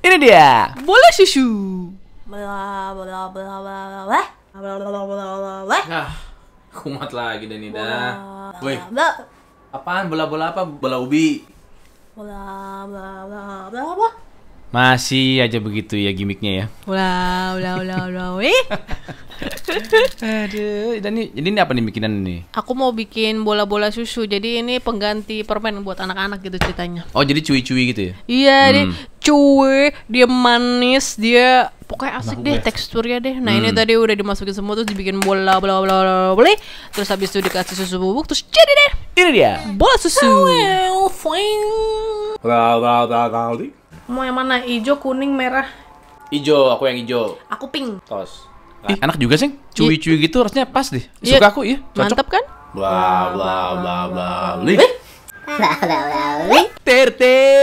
Ini dia. Bola susu. Bola, bola, bola, bola, bla. Bola, bola, bola, bola. bla. kumat lagi dan nida. Woi. Apaan bola-bola apa? Bola ubi. Bola bola, bola, bola. bola. Masih aja begitu ya gimmicknya ya. Bola, bola, bola, Wih. Aduh, dan ini, jadi ini apa nih bikinan ini? Aku mau bikin bola-bola susu. Jadi ini pengganti permen buat anak-anak gitu ceritanya. Oh, jadi cuwi cuwi gitu ya? Iya, hmm cuy dia manis, dia pokoknya asik deh teksturnya deh. Nah, hmm. ini tadi udah dimasukin semua terus dibikin bola bla bla bla bla. Terus habis itu dikasih susu bubuk terus jadi deh. Ini dia. Bola susu. Mau yang mana? hijau kuning, merah. Ijo, aku yang ijo. Aku pink. Tos. Ih, enak juga sih. Cuy-cuy iya. gitu rasanya pas deh. Iya. Suka aku iya Cocok. Mantap kan? Bla bla bla bla. Bla bla bla. Ter ter.